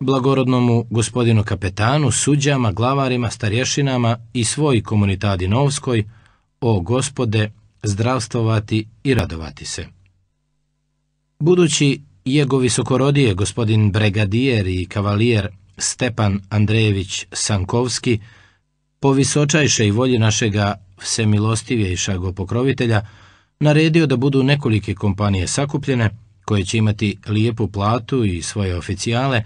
blagorodnomu gospodinu kapetanu, suđama, glavarima, starješinama i svoj komunitadi Novskoj, o gospode, zdravstvovati i radovati se. Budući jego visokorodije gospodin Bregadijer i kavalijer Stepan Andrejević Sankovski po i volji našega šago pokrovitelja naredio da budu nekolike kompanije sakupljene koje će imati lijepu platu i svoje oficijale,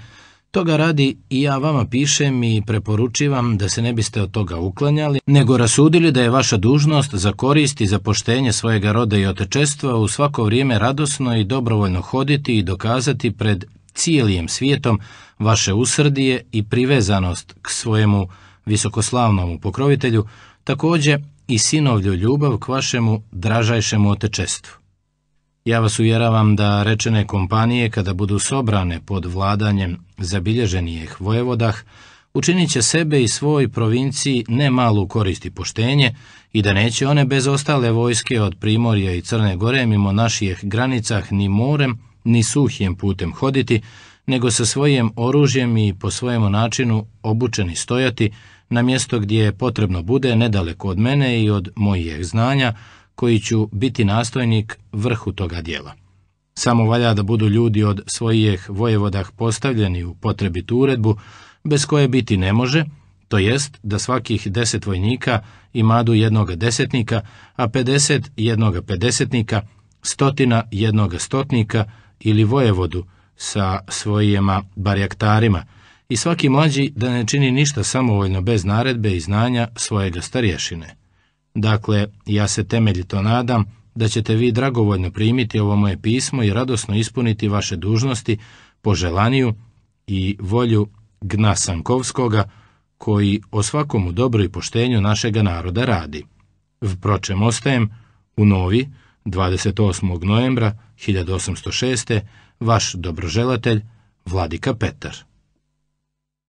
toga radi i ja vama pišem i preporučivam da se ne biste od toga uklanjali, nego rasudili da je vaša dužnost za korist i za poštenje svojega roda i otečestva u svako vrijeme radosno i dobrovoljno hoditi i dokazati pred cijelim svijetom vaše usrdije i privezanost k svojemu visokoslavnom pokrovitelju, također i sinovlju ljubav k vašemu dražajšemu otečestvu. Ja vas uvjeravam da rečene kompanije kada budu sobrane pod vladanjem zabilježenijih vojevodah, učinit će sebe i svoj provinciji ne malu koristi poštenje i da neće one bez ostale vojske od Primorja i Crne Gore mimo naših granicah ni morem, ni suhijem putem hoditi, nego sa svojim oružjem i po svojemu načinu obučeni stojati na mjesto gdje je potrebno bude nedaleko od mene i od mojih znanja, koji ću biti nastojnik vrhu toga dijela. Samo valja da budu ljudi od svojih vojevodah postavljeni u potrebitu uredbu, bez koje biti ne može, to jest da svakih deset vojnika imadu jednog desetnika, a pedeset jednog pedesetnika, stotina jednog stotnika ili vojevodu sa svojima barjaktarima i svaki mlađi da ne čini ništa samovoljno bez naredbe i znanja svojega starješine. Dakle, ja se temeljito nadam da ćete vi dragovoljno primiti ovo moje pismo i radosno ispuniti vaše dužnosti po želaniju i volju Gnasankovskoga, koji o svakomu dobro i poštenju našega naroda radi. Vpročem ostajem u Novi, 28. novembra 1806. vaš dobroželatelj Vladika Petar.